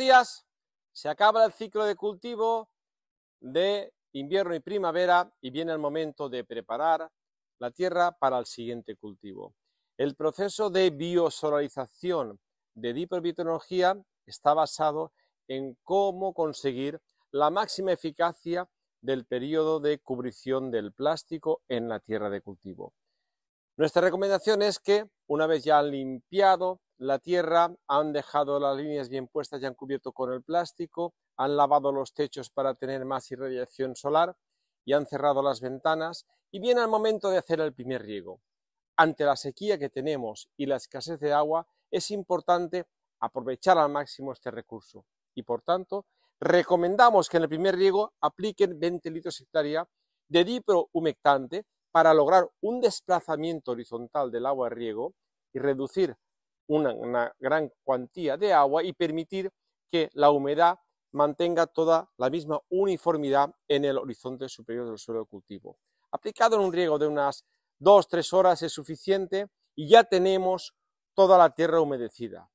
días se acaba el ciclo de cultivo de invierno y primavera y viene el momento de preparar la tierra para el siguiente cultivo. El proceso de biosolarización de diprobiotecnología está basado en cómo conseguir la máxima eficacia del periodo de cubrición del plástico en la tierra de cultivo. Nuestra recomendación es que una vez ya han limpiado la tierra, han dejado las líneas bien puestas y han cubierto con el plástico, han lavado los techos para tener más irradiación solar y han cerrado las ventanas y viene el momento de hacer el primer riego. Ante la sequía que tenemos y la escasez de agua, es importante aprovechar al máximo este recurso y, por tanto, recomendamos que en el primer riego apliquen 20 litros hectárea de dipro humectante para lograr un desplazamiento horizontal del agua de riego y reducir una, gran cuantía de agua y permitir que la humedad mantenga toda la misma uniformidad en el horizonte superior del suelo de cultivo. Aplicado en un riego de unas 2-3 horas es suficiente y ya tenemos toda la tierra humedecida.